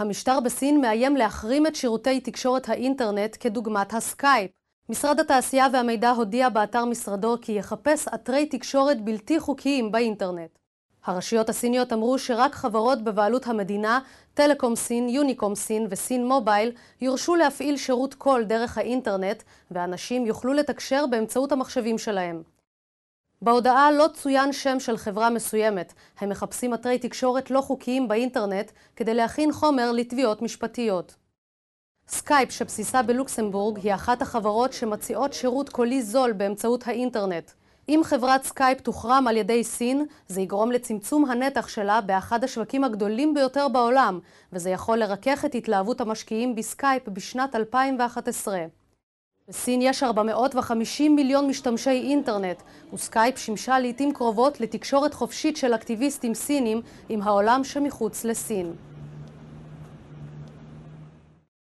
המשטר בסין מאיים להחרים את שירותי תקשורת האינטרנט כדוגמת הסקייפ. משרד התעשייה והמידע הודיע באתר משרדו כי יחפש אתרי תקשורת בלתי חוקיים באינטרנט. הרשויות הסיניות אמרו שרק חברות בבעלות המדינה, טלקום סין, יוניקום סין וסין מובייל, יורשו להפעיל שירות קול דרך האינטרנט, ואנשים יוכלו לתקשר באמצעות המחשבים שלהם. בהודעה לא צוין שם של חברה מסוימת. הם מחפשים אתרי תקשורת לא חוקיים באינטרנט כדי להכין חומר לתביעות משפטיות. סקייפ, שבסיסה בלוקסמבורג, היא אחת החברות שמציעות שירות קולי זול באמצעות האינטרנט. אם חברת סקייפ תוחרם על ידי סין, זה יגרום לצמצום הנתח שלה באחד השווקים הגדולים ביותר בעולם, וזה יכול לרכך את התלהבות המשקיעים בסקייפ בשנת 2011. בסין יש 450 מיליון משתמשי אינטרנט, וסקייפ שימשה לעיתים קרובות לתקשורת חופשית של אקטיביסטים סינים עם העולם שמחוץ לסין.